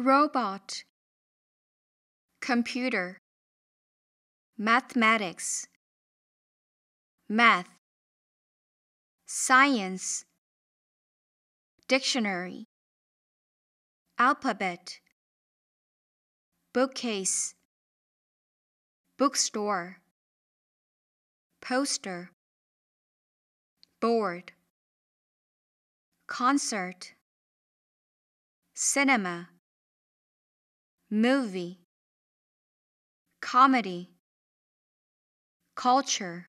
robot, computer, mathematics, math, science, dictionary, alphabet, bookcase, bookstore, poster, board, concert, cinema movie, comedy, culture.